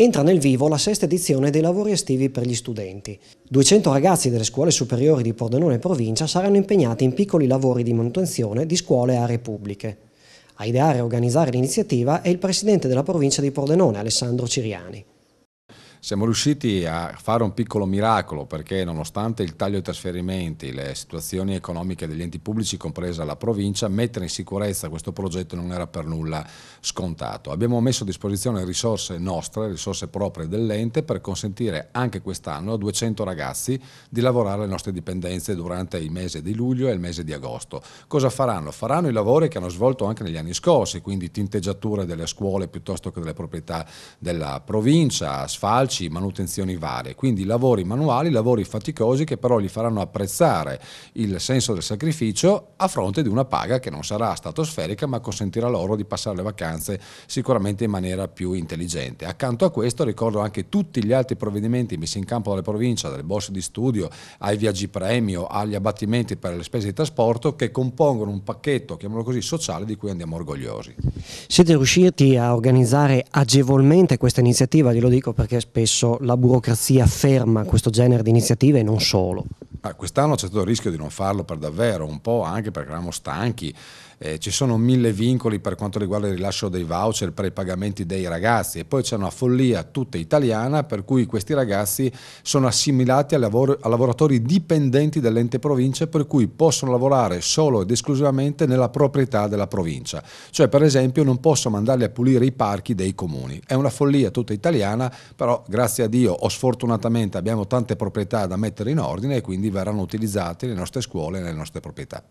entra nel vivo la sesta edizione dei lavori estivi per gli studenti. 200 ragazzi delle scuole superiori di Pordenone e provincia saranno impegnati in piccoli lavori di manutenzione di scuole e aree pubbliche. A ideare e organizzare l'iniziativa è il presidente della provincia di Pordenone, Alessandro Ciriani. Siamo riusciti a fare un piccolo miracolo perché nonostante il taglio dei trasferimenti, le situazioni economiche degli enti pubblici, compresa la provincia, mettere in sicurezza questo progetto non era per nulla scontato. Abbiamo messo a disposizione risorse nostre, risorse proprie dell'ente per consentire anche quest'anno a 200 ragazzi di lavorare alle nostre dipendenze durante il mese di luglio e il mese di agosto. Cosa faranno? Faranno i lavori che hanno svolto anche negli anni scorsi, quindi tinteggiature delle scuole piuttosto che delle proprietà della provincia, asfalto, calci, manutenzioni varie, quindi lavori manuali, lavori faticosi che però gli faranno apprezzare il senso del sacrificio a fronte di una paga che non sarà stratosferica ma consentirà loro di passare le vacanze sicuramente in maniera più intelligente. Accanto a questo ricordo anche tutti gli altri provvedimenti messi in campo dalle province, dalle borse di studio, ai viaggi premio, agli abbattimenti per le spese di trasporto che compongono un pacchetto, chiamiamolo così, sociale di cui andiamo orgogliosi. Siete riusciti a organizzare agevolmente questa iniziativa, glielo dico perché spesso spesso la burocrazia ferma questo genere di iniziative e non solo. Ah, quest'anno c'è stato il rischio di non farlo per davvero, un po' anche perché eravamo stanchi eh, ci sono mille vincoli per quanto riguarda il rilascio dei voucher per i pagamenti dei ragazzi e poi c'è una follia tutta italiana per cui questi ragazzi sono assimilati a, lavoro, a lavoratori dipendenti dell'ente provincia per cui possono lavorare solo ed esclusivamente nella proprietà della provincia. Cioè per esempio non posso mandarli a pulire i parchi dei comuni. È una follia tutta italiana, però grazie a Dio o sfortunatamente abbiamo tante proprietà da mettere in ordine e quindi verranno utilizzate le nostre scuole e le nostre proprietà.